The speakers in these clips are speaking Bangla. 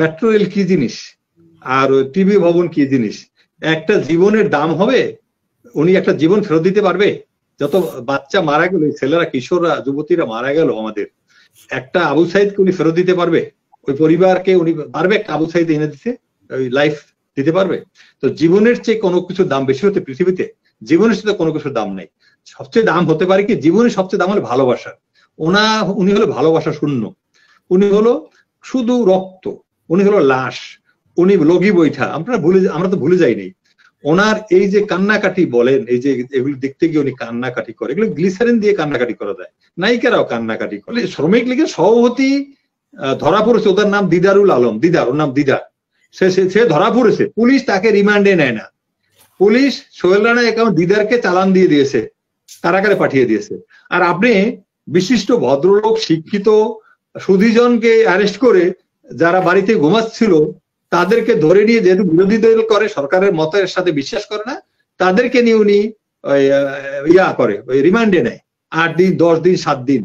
মেট্রো রেল কি জিনিস আর টিভি ভবন কি জিনিস একটা জীবনের দাম হবে উনি একটা জীবন ফেরত দিতে পারবে যত বাচ্চা মারা গেল ছেলেরা কিশোররা যুবতীরা মারা গেল আমাদের একটা আবু সাইদকে উনি ফেরত দিতে পারবে ওই পরিবারকে উনি পারবে একটা আবু সাইদ এনে দিতে ওই লাইফ দিতে পারবে তো জীবনের চেয়ে কোনো কিছুর দাম বেশি হতে পৃথিবীতে জীবনের সাথে কোনো কিছুর দাম নেই সবচেয়ে দাম হতে পারে কি জীবনের সবচেয়ে দাম হলো ভালোবাসা ওনা উনি হলো ভালোবাসা শূন্য উনি হলো শুধু রক্ত উনি হলো লাশ উনি লগি বৈঠা আমরা ভুলে আমরা তো ভুলে যাইনি ওনার এই যে কান্নাকাটি বলেন এই যে এগুলি দেখতে গিয়ে উনি কান্নাকাটি করে এগুলো গ্লিসারিন দিয়ে কান্নাকাটি করা যায় নায়িকারাও কান্নাকাটি করে শ্রমিক লীগের সভাপতি ধরা পড়েছে ওদের নাম দিদারুল আলম দিদার ওর নাম দিদার সে সে ধরা পড়েছে পুলিশ তাকে রিমান্ডে নেয় না পুলিশ সোহেল রানা একাউন্ট দিদারকে চালান দিয়ে দিয়েছে কারাগারে পাঠিয়ে দিয়েছে আর আপনি বিশিষ্ট ভদ্রলোক শিক্ষিত সুধিজনকে অ্যারেস্ট করে যারা বাড়িতে ঘুমাচ্ছিল তাদেরকে ধরে নিয়ে যেহেতু বিরোধী দল করে সরকারের মতের সাথে বিশ্বাস করে না তাদেরকে নিয়ে উনি ইয়া করে ওই রিমান্ডে নেয় আট দিন দশ দিন সাত দিন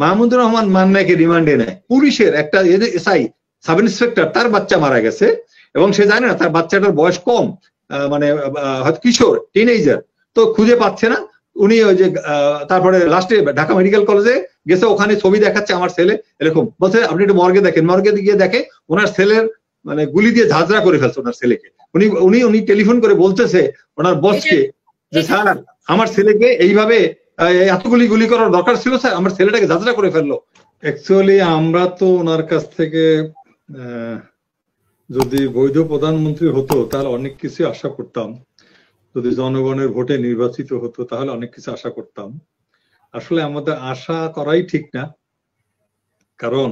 মাহমুদুর রহমান মান্নাকে রিমান্ডে নেয় পুলিশের একটা এসআই সাব ইন্সপেক্টর তার বাচ্চা মারা গেছে এবং সে জানে না তার বাচ্চাটার বয়স কম মানে হয়তো কিশোর টিনেজার তো খুঁজে পাচ্ছে না উনি ওই যে তারপরে লাস্টে ঢাকা মেডিকেল কলেজে গেছে ওখানে ছবি দেখাচ্ছে আমার ছেলে এরকম বলছে আপনি একটু মর্গে দেখেন মর্গে গিয়ে দেখে ওনার ছেলের মানে গুলি দিয়ে ঝাঁঝরা করে ফেলছে ওনার ছেলেকে উনি উনি উনি টেলিফোন করে বলতেছে ওনার বসকে যে স্যার আমার ছেলেকে এইভাবে এতগুলি গুলি করার দরকার ছিল স্যার আমার ছেলেটাকে ঝাঁঝরা করে ফেললো অ্যাকচুয়ালি আমরা তো ওনার কাছ থেকে যদি বৈধ প্রধানমন্ত্রী হতো তার অনেক কিছু আশা করতাম যদি জনগণের ভোটে নির্বাচিত হতো তাহলে অনেক কিছু আশা করতাম আসলে আমাদের আশা করাই ঠিক না কারণ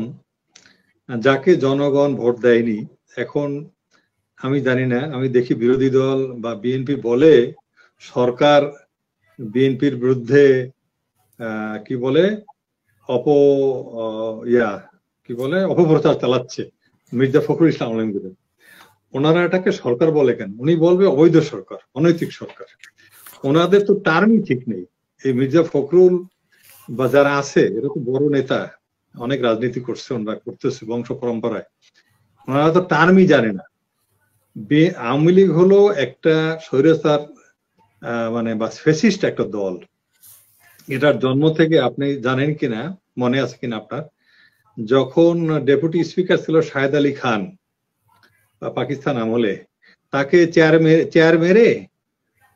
যাকে জনগণ ভোট দেয়নি এখন আমি জানি না আমি দেখি বিরোধী দল বা বিএনপি বলে সরকার বিএনপির বিরুদ্ধে কি বলে অপ ইয়া কি বলে অপপ্রচার চালাচ্ছে মির্জা ফখরুল ইসলাম আলমগীরের ওনারা এটাকে সরকার বলে কেন উনি বলবে অবৈধ সরকার অনৈতিক সরকার ওনাদের তো টার্মই ঠিক নেই এই মির্জা ফখরুল বা যারা আছে এরকম বড় নেতা অনেক রাজনীতি করছে ওনারা করতেছে বংশ পরম্পরায় ওনারা তো টার্মই জানে না আওয়ামী লীগ হলো একটা স্বৈরাচার মানে বা ফেসিস্ট একটা দল এটার জন্ম থেকে আপনি জানেন কিনা মনে আছে কিনা আপনার যখন ডেপুটি স্পিকার ছিল শাহেদ আলী খান পাকিস্তান আমলে তাকে চেয়ার চেয়ার মেরে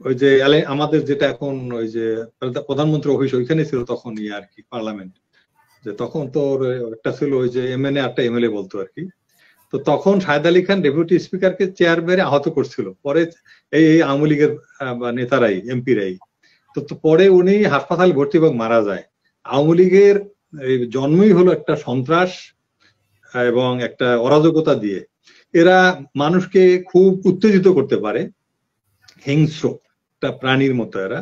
ওই যে আমাদের যেটা এখন ওই যে প্রধানমন্ত্রী অফিস ওইখানে ছিল তখন ইয়ে আর কি পার্লামেন্ট যে তখন তোর একটা ছিল ওই যে এম এ একটা এমএলএ বলতো আর কি তো তখন শাহেদ আলী খান ডেপুটি স্পিকারকে চেয়ার মেরে আহত করছিল পরে এই এই আওয়ামী লীগের নেতারাই এমপিরাই তো পরে উনি হাসপাতালে ভর্তি এবং মারা যায় আওয়ামী লীগের জন্মই হলো একটা সন্ত্রাস এবং একটা অরাজকতা দিয়ে এরা মানুষকে খুব উত্তেজিত করতে পারে হিংস্র প্রাণীর মতো এরা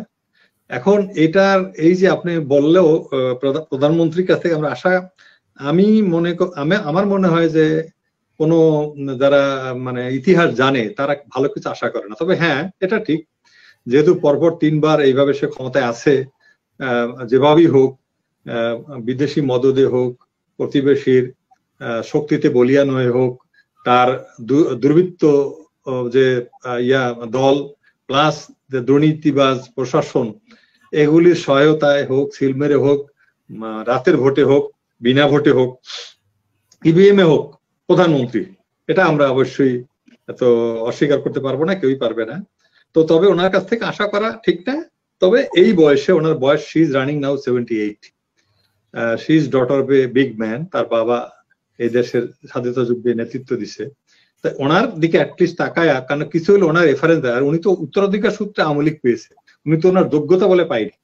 এখন এটার এই যে আপনি বললেও প্রধানমন্ত্রীর কাছ থেকে আমরা আশা আমি মনে আমি আমার মনে হয় যে কোন যারা মানে ইতিহাস জানে তারা ভালো কিছু আশা করে না তবে হ্যাঁ এটা ঠিক যেহেতু পরপর তিনবার এইভাবে সে ক্ষমতায় আছে যেভাবেই হোক বিদেশি মদদে হোক প্রতিবেশীর শক্তিতে বলিয়ান হয়ে হোক তার দুর্বৃত্ত যে ইয়া দল প্লাস যে দুর্নীতিবাজ প্রশাসন এগুলির সহায়তায় হোক সিলমেরে হোক রাতের ভোটে হোক বিনা ভোটে হোক ইভিএম e এ হোক প্রধানমন্ত্রী এটা আমরা অবশ্যই তো অস্বীকার করতে পারবো না কেউই পারবে না তো তবে ওনার কাছ থেকে আশা করা ঠিক না তবে এই বয়সে ওনার বয়স she is running now seventy eight she is daughter of a big man তার বাবা এই দেশের স্বাধীনতা যুদ্ধে নেতৃত্ব দিছে তা ওনার দিকে অ্যাটলিস্ট তাকায় কারণ কিছু হলে ওনার রেফারেন্স দেয় আর উনি তো উত্তরাধিকার সূত্রে আমলিক পেয়েছে উনি তো ওনার যোগ্যতা বলে পায়নি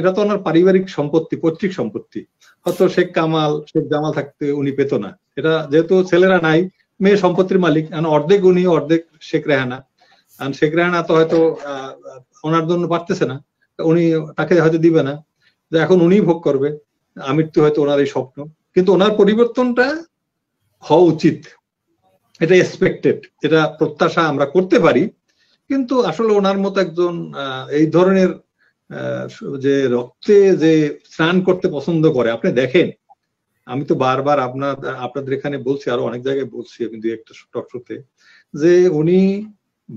এটা তো ওনার পারিবারিক সম্পত্তি পৈতৃক সম্পত্তি হয়তো শেখ কামাল শেখ জামাল থাকতে উনি পেত না এটা যেহেতু ছেলেরা নাই মেয়ে সম্পত্তির মালিক অর্ধেক উনি অর্ধেক শেখ রেহানা কারণ শেখ রেহানা তো হয়তো আহ ওনার জন্য পারতেছে না উনি তাকে হয়তো দিবে না এখন উনি ভোগ করবে আমির তো হয়তো ওনার এই স্বপ্ন কিন্তু ওনার পরিবর্তনটা হওয়া উচিত এটা এক্সপেক্টেড এটা প্রত্যাশা আমরা করতে পারি কিন্তু আসলে ওনার মতো একজন এই ধরনের যে রক্তে যে স্নান করতে পছন্দ করে আপনি দেখেন আমি তো বারবার আপনার আপনাদের এখানে বলছি আরো অনেক জায়গায় বলছি কিন্তু একটা টকশোতে যে উনি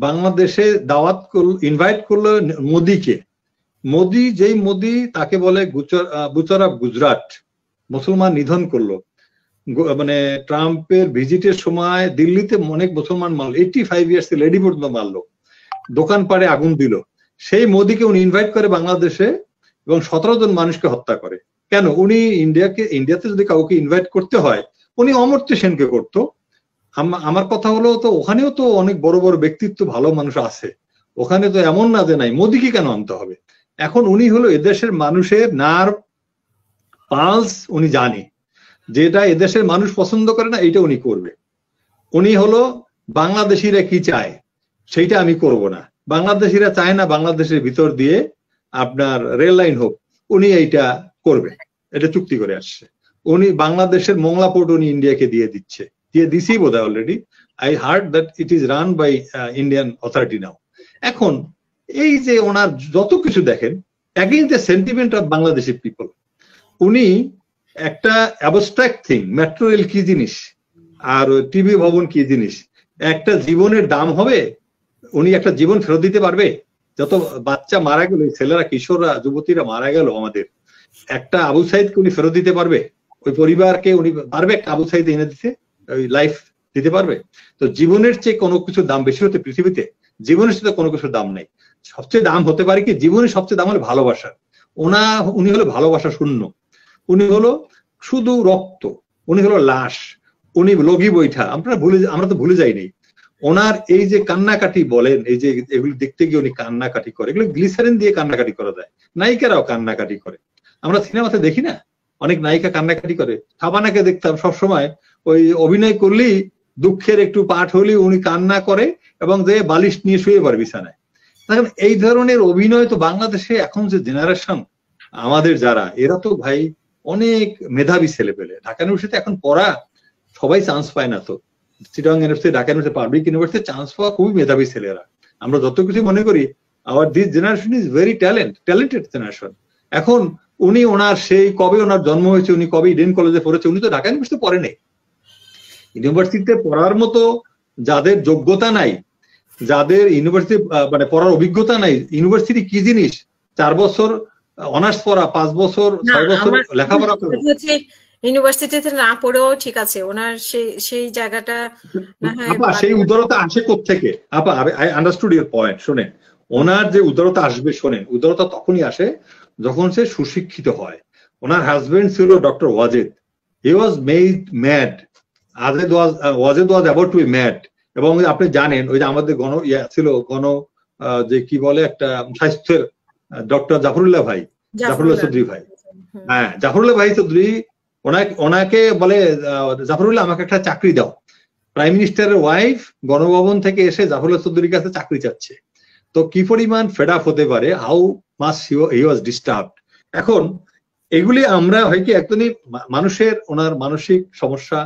বাংলাদেশে দাওয়াত ইনভাইট করলো মোদিকে মোদি যেই মোদি তাকে বলে গুচরা গুজরাট মুসলমান নিধন করলো মানে ট্রাম্পের ভিজিটের সময় দিল্লিতে অনেক মুসলমান মারলো এইটি ফাইভ ইয়ার্স লেডি পর্যন্ত মারলো দোকান পাড়ে আগুন দিল সেই মোদীকে উনি ইনভাইট করে বাংলাদেশে এবং সতেরো জন মানুষকে হত্যা করে কেন উনি ইন্ডিয়াকে ইন্ডিয়াতে যদি কাউকে ইনভাইট করতে হয় উনি অমর্ত্য সেনকে করতো আমার কথা হলো তো ওখানেও তো অনেক বড় বড় ব্যক্তিত্ব ভালো মানুষ আছে ওখানে তো এমন না যে নাই মোদিকে কেন আনতে হবে এখন উনি হলো এদেশের মানুষের নার্ভ পালস উনি জানে যেটা এদেশের মানুষ পছন্দ করে না এটা উনি করবে উনি হলো বাংলাদেশিরা কি চায় সেইটা আমি করব না বাংলাদেশিরা চায় না বাংলাদেশের ভিতর দিয়ে আপনার রেল লাইন হোক উনি এইটা করবে এটা চুক্তি করে আসছে উনি বাংলাদেশের মংলা পোর্ট উনি ইন্ডিয়াকে দিয়ে দিচ্ছে দিয়ে দিছি বোধ হয় already I heard that it is run by Indian authority now এখন এই যে ওনার যত কিছু দেখেন অ্যাগেইন দ্য সেন্টিমেন্ট অফ বাংলাদেশের পিপল উনি একটা অ্যাবস্ট্রাক্ট থিং মেট্রো রেল কি জিনিস আর টিভি ভবন কি জিনিস একটা জীবনের দাম হবে উনি একটা জীবন ফেরত দিতে পারবে যত বাচ্চা মারা গেল ছেলেরা কিশোররা যুবতীরা মারা গেল আমাদের একটা আবু সাইদ উনি ফেরত দিতে পারবে ওই পরিবারকে উনি পারবে একটা আবু সাইদ এনে দিতে ওই লাইফ দিতে পারবে তো জীবনের চেয়ে কোনো কিছুর দাম বেশি হতে পৃথিবীতে জীবনের সাথে কোনো কিছুর দাম নেই সবচেয়ে দাম হতে পারে কি জীবনের সবচেয়ে দাম হলো ভালোবাসা ওনা উনি হলো ভালোবাসা শূন্য উনি হলো শুধু রক্ত উনি হলো লাশ উনি লগি বৈঠা আমরা ভুলে আমরা তো ভুলে যাইনি ওনার এই যে কান্নাকাটি বলেন এই যে এগুলি দেখতে গিয়ে উনি কান্নাকাটি করে এগুলো গ্লিসারিন দিয়ে কান্নাকাটি করা যায় নায়িকারাও কান্নাকাটি করে আমরা সিনেমাতে দেখি না অনেক নায়িকা কান্নাকাটি করে থাবানাকে দেখতাম সবসময় ওই অভিনয় করলেই দুঃখের একটু পাঠ হলেই উনি কান্না করে এবং যে বালিশ নিয়ে শুয়ে পড়ে বিছানায় দেখেন এই ধরনের অভিনয় তো বাংলাদেশে এখন যে জেনারেশন আমাদের যারা এরা তো ভাই অনেক মেধাবী ছেলে পেলে ঢাকা ইউনিভার্সিটি এখন পড়া সবাই চান্স পায় না তো Chittagong university Dhaka university public university chance পাওয়া খুবই মেধাবী ছেলেরা আমরা যত কিছু মনে করি our this generation is very talent talented generation এখন উনি ওনার সেই কবে ওনার জন্ম হয়েছে উনি কবে ইডেন কলেজে পড়েছে উনি তো ঢাকা ইউনিভার্সিটি পড়ে নেই ইউনিভার্সিটিতে পড়ার মতো যাদের যোগ্যতা নাই যাদের ইউনিভার্সিটি মানে পড়ার অভিজ্ঞতা নাই ইউনিভার্সিটি কি জিনিস চার বছর অনার্স পড়া পাঁচ বছর ছয় বছর লেখাপড়া হচ্ছে ইউনিভার্সিটিতে না পড়েও ঠিক আছে ওনার সেই সেই জায়গাটা আপা সেই উদারতা আসে থেকে আপা আই আন্ডারস্টুড ইউর পয়েন্ট শোনেন ওনার যে উদারতা আসবে শোনেন উদারতা তখনই আসে যখন সে সুশিক্ষিত হয় ওনার হাজবেন্ড ছিল doctor Wazed he was made mad আজেদ was Wazed was about to mad এবং আপনি জানেন ওই যে আমাদের গণ ইয়া ছিল গণ যে কি বলে একটা স্বাস্থ্যের ডক্টর জাফরুল্লাহ ভাই জাফরুল্লাহ চৌধুরী ভাই হ্যাঁ জাফরুল্লাহ ভাই চৌধুরী ওনাকে ওনাকে বলে জাফরুল্লাহ আমাকে একটা চাকরি দাও প্রাইম মিনিস্টারের ওয়াইফ গণভবন থেকে এসে জাফরুল্লাহ চৌধুরীর কাছে চাকরি চাচ্ছে তো কি পরিমাণ ফেড আপ হতে পারে how much he was disturb এখন এগুলি আমরা হয় কি একদমই মানুষের ওনার মানসিক সমস্যা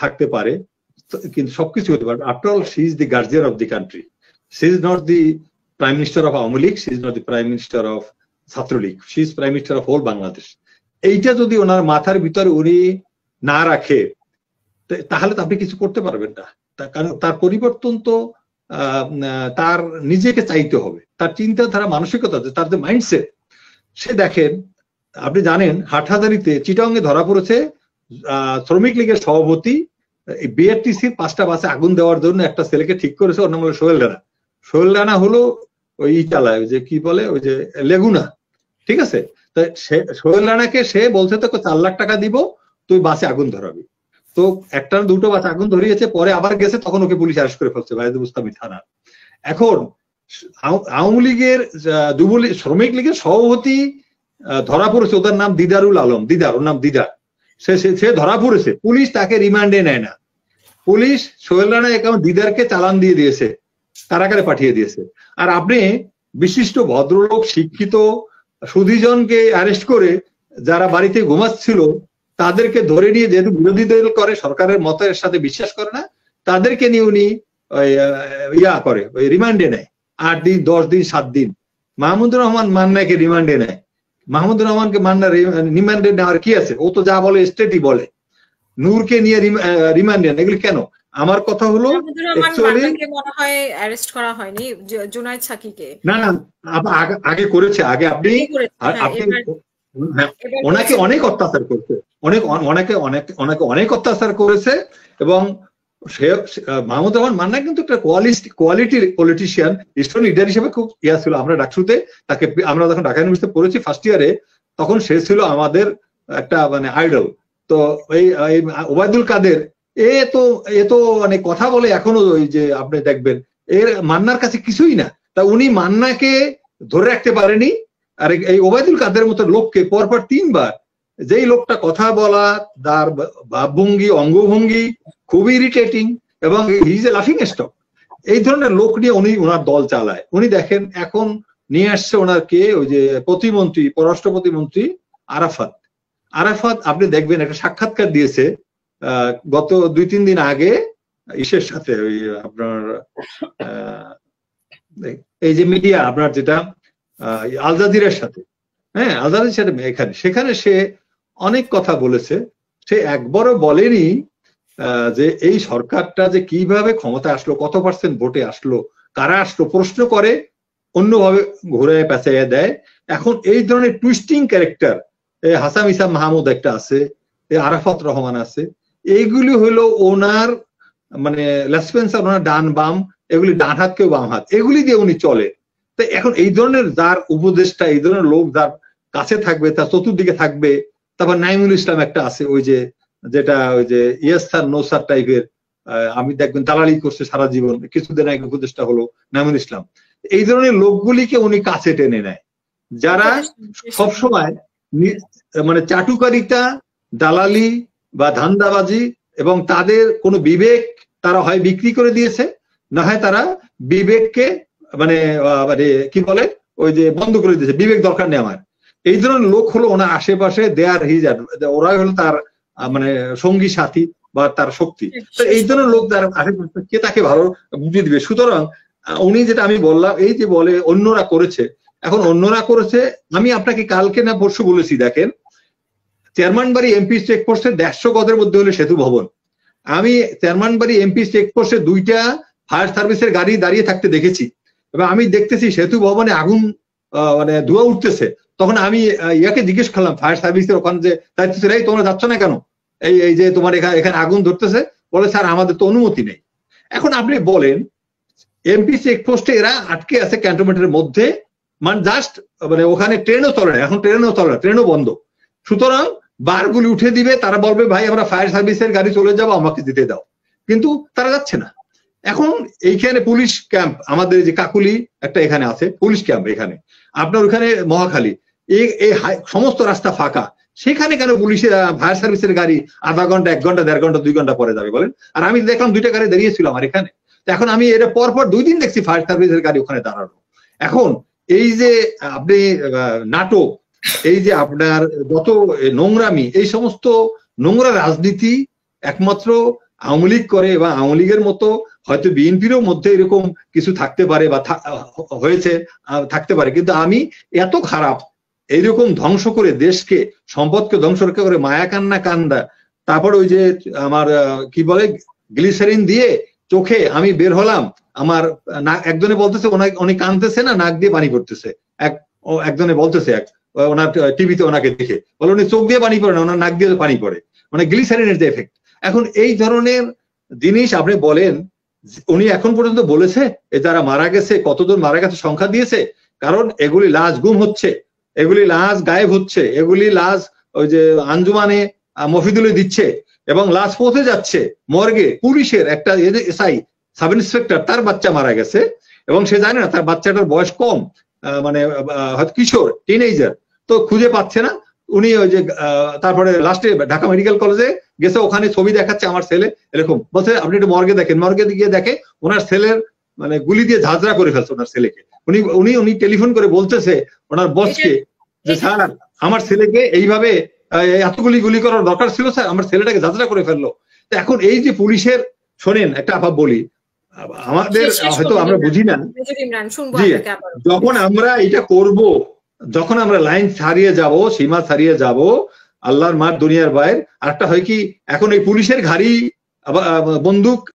থাকতে পারে কিন্তু সবকিছু হতে পারে after all she is the guardian of the country she is not the prime minister of Awami League she is not the prime minister of Chhatra League she is prime minister of whole Bangladesh এইটা যদি ওনার মাথার ভিতরে উনি না রাখে তাহলে তো আপনি কিছু করতে পারবেন না কারণ তার পরিবর্তন তো তার নিজেকে চাইতে হবে তার চিন্তাধারা মানসিকতা তার যে মাইন্ডসেট সে দেখেন আপনি জানেন হাটহাজারিতে চিটাং এ ধরা পড়েছে শ্রমিক লীগের সভাপতি বিআরটিসির পাঁচটা বাসে আগুন দেওয়ার জন্য একটা ছেলেকে ঠিক করেছে অন্য নাম হলো সোহেল রানা সোহেল রানা হলো ওই চালায় ওই যে কি বলে ওই যে লেগুনা ঠিক আছে তো সে সোহেল রানাকে সে বলছে তোকে চার লাখ টাকা দিব তুই বাসে আগুন ধরাবি তো একটা দুটো বাসে আগুন ধরিয়েছে পরে আবার গেছে তখন ওকে পুলিশ আরেস্ট করে ফেলছে বায়দুল মুস্তামি থানা এখন আওয়ামী লীগের যুবলীগ শ্রমিক লীগের সভাপতি ধরা পড়েছে ওদের নাম দিদারুল আলম দিদার ওর নাম দিদার সে সে ধরা পড়েছে পুলিশ তাকে রিমান্ডে নেয় না পুলিশ সোহেল রানা অ্যাকাউন্ট দিদারকে চালান দিয়ে দিয়েছে কারাগারে পাঠিয়ে দিয়েছে আর আপনি বিশিষ্ট ভদ্রলোক শিক্ষিত সুধীজনকে অ্যারেস্ট করে যারা বাড়িতে ঘুমাচ্ছিল তাদেরকে ধরে নিয়ে যেহেতু বিরোধী দল করে সরকারের মতের সাথে বিশ্বাস করে না তাদেরকে নিয়ে উনি ইয়া করে ওই রিমান্ডে নেয় আট দিন দশ দিন সাত দিন মাহমুদুর রহমান মান্নাকে রিমান্ডে নেয় মাহমুদুর রহমানকে মান্না রিমান্ডে নেওয়ার কি আছে ও তো যা বলে স্টেটই বলে নূরকে নিয়ে রিমান্ডে নেয় এগুলি কেন আমার কথা হলো না আগে করেছে আগে আপনি অনেকে অনেক অত্যাচার করছে অনেক অনেকে অনেক অনেক অত্যাচার করেছে এবং সে মাহমুদ রহমান মান্না কিন্তু একটা কোয়ালিটি কোয়ালিটির পলিটিশিয়ান ইস্টার্ন লিডার হিসেবে খুব ইয়া ছিল আমরা ডাকসুতে তাকে আমরা যখন ঢাকা ইউনিভার্সিটিতে পড়েছি ফার্স্ট ইয়ারে তখন সে ছিল আমাদের একটা মানে আইডল তো এই ওবায়দুল কাদের এ তো এ তো মানে কথা বলে এখনো ওই যে আপনি দেখবেন এর মান্নার কাছে কিছুই না তা উনি মান্নাকে ধরে রাখতে পারেনি আর এই ওবায়দুল কাদের মতো লোককে পরপর তিনবার যেই লোকটা কথা বলা তার ভাবভঙ্গি অঙ্গভঙ্গি খুবই ইরিটেটিং এবং ইজ এ লাফিং স্টক এই ধরনের লোক নিয়ে উনি ওনার দল চালায় উনি দেখেন এখন নিয়ে আসছে ওনাকে ওই যে প্রতিমন্ত্রী পররাষ্ট্র প্রতিমন্ত্রী আরাফাত আরাফাত আপনি দেখবেন একটা সাক্ষাৎকার দিয়েছে গত দুই তিন দিন আগে ইসের সাথে ওই আপনার এই যে মিডিয়া আপনার যেটা আলজাজিরার সাথে হ্যাঁ আলজাদির সাথে এখানে সেখানে সে অনেক কথা বলেছে সে একবারও বলেনি যে এই সরকারটা যে কিভাবে ক্ষমতা আসলো কত পার্সেন্ট ভোটে আসলো কারা আসলো প্রশ্ন করে অন্যভাবে ঘুরে পেঁচাইয়া দেয় এখন এই ধরনের টুইস্টিং ক্যারেক্টার হাসাম ইসাম মাহমুদ একটা আছে আরাফাত রহমান আছে এইগুলি হলো ওনার মানে লেসপেন্সার ওনার ডান বাম এগুলি ডান হাত কেউ বাম হাত এগুলি দিয়ে উনি চলে তো এখন এই ধরনের যার উপদেশটা এই ধরনের লোক যার কাছে থাকবে তার চতুর্দিকে থাকবে তারপর নাইমুল ইসলাম একটা আছে ওই যে যেটা ওই যে ইয়েস স্যার নো স্যার টাইপের আমি দেখবেন দালালি করছে সারা জীবন কিছুদিন আগে উপদেশটা হলো নাইমুল ইসলাম এই ধরনের লোকগুলিকে উনি কাছে টেনে নেয় যারা সবসময় মানে চাটুকারিতা দালালি বা ধান্দাবাজি এবং তাদের কোনো বিবেক তারা হয় বিক্রি করে দিয়েছে না হয় তারা বিবেককে মানে মানে কি বলে ওই যে বন্ধ করে দিয়েছে বিবেক দরকার নেই আমার এই ধরনের লোক হলো ওনার আশেপাশে দেয়ার হিজ ওরাই হলো তার মানে সঙ্গী সাথী বা তার শক্তি তো এই ধরনের লোক তার আশেপাশে কে তাকে ভালো বুঝিয়ে দিবে সুতরাং উনি যেটা আমি বললাম এই যে বলে অন্যরা করেছে এখন অন্যরা করেছে আমি আপনাকে কালকে না পরশু বলেছি দেখেন বাড়ি এমপি চেকপোস্টে দেড়শো গদের মধ্যে হলো সেতু ভবন আমি বাড়ি এমপি চেকপোস্টে দুইটা ফায়ার সার্ভিসের গাড়ি দাঁড়িয়ে থাকতে দেখেছি এবং আমি দেখতেছি সেতু ভবনে আগুন মানে ধোয়া উঠতেছে তখন আমি ইয়াকে জিজ্ঞেস করলাম ফায়ার সার্ভিসের ওখানে যে দায়িত্ব এই তোমরা যাচ্ছ না কেন এই এই যে তোমার এখানে এখানে আগুন ধরতেছে বলে স্যার আমাদের তো অনুমতি নেই এখন আপনি বলেন এমপি চেকপোস্টে এরা আটকে আছে ক্যান্টনমেন্টের মধ্যে মানে জাস্ট মানে ওখানে ট্রেনও চলে না এখন ট্রেনও চলে না ট্রেনও বন্ধ সুতরাং বারগুলি উঠে দিবে তারা বলবে ভাই আমরা ফায়ার সার্ভিসের গাড়ি চলে যাবো আমাকে দিতে দাও কিন্তু তারা যাচ্ছে না এখন এইখানে পুলিশ ক্যাম্প আমাদের যে কাকুলি একটা এখানে আছে পুলিশ ক্যাম্প এখানে আপনার ওখানে মহাখালী এই সমস্ত রাস্তা ফাঁকা সেখানে কেন পুলিশের ফায়ার সার্ভিসের গাড়ি আধা ঘন্টা এক ঘন্টা দেড় ঘন্টা দুই ঘন্টা পরে যাবে বলেন আর আমি দেখলাম দুইটা গাড়ি দাঁড়িয়েছিল আমার এখানে এখন আমি এটা পরপর দুই দিন দেখছি ফায়ার সার্ভিসের গাড়ি ওখানে দাঁড়ানো এখন এই যে আপনি নাটক এই যে আপনার যত নোংরামি এই সমস্ত নোংরা রাজনীতি একমাত্র আওয়ামী লীগ করে এবং আওয়ামী লীগের মতো হয়তো বিএনপির মধ্যে এরকম কিছু থাকতে পারে বা হয়েছে থাকতে পারে কিন্তু আমি এত খারাপ এইরকম ধ্বংস করে দেশকে সম্পদকে ধ্বংস রক্ষা করে মায়া কান্না কান্দা তারপর ওই যে আমার কি বলে গ্লিসারিন দিয়ে চোখে আমি বের হলাম আমার একজনে বলতেছে অনেক অনেক কানতেছে না নাক দিয়ে পানি পড়তেছে এক একজনে বলতেছে এক ওনার টিভিতে ওনাকে দেখে বলে উনি চোখ দিয়ে পানি পড়ে না ওনার নাক দিয়ে পানি পড়ে মানে গ্লিসারিনের যে এফেক্ট এখন এই ধরনের জিনিস আপনি বলেন উনি এখন পর্যন্ত বলেছে এ যারা মারা গেছে কতজন মারা গেছে সংখ্যা দিয়েছে কারণ এগুলি লাশ গুম হচ্ছে এগুলি লাশ গায়েব হচ্ছে এগুলি লাশ ওই যে আঞ্জুমানে মফিদুলে দিচ্ছে এবং লাশ পৌঁছে যাচ্ছে মর্গে পুলিশের একটা এসআই সাব ইন্সপেক্টর তার বাচ্চা মারা গেছে এবং সে জানে না তার বাচ্চাটার বয়স কম মানে হয়তো কিশোর টিনেজার তো খুঁজে পাচ্ছে না উনি ওই যে তারপরে লাস্টে ঢাকা মেডিকেল কলেজে গেছে ওখানে ছবি দেখাচ্ছে আমার ছেলে এরকম বলছে আপনি একটু মর্গে দেখেন মর্গে গিয়ে দেখে ওনার ছেলের মানে গুলি দিয়ে ঝাঁঝরা করে ফেলছে ওনার ছেলেকে উনি উনি উনি টেলিফোন করে বলতেছে ওনার বসকে যে স্যার আমার ছেলেকে এইভাবে এতগুলি গুলি করার দরকার ছিল স্যার আমার ছেলেটাকে ঝাঁঝরা করে ফেললো তো এখন এই যে পুলিশের শোনেন একটা আপাব বলি আমাদের হয়তো আমরা বুঝি না যখন আমরা এটা করব যখন আমরা লাইন ছাড়িয়ে যাব সীমা ছাড়িয়ে যাব আল্লাহর মার দুনিয়ার বাইর আরেকটা হয় কি এখন এই পুলিশের ঘাড়ি বন্দুক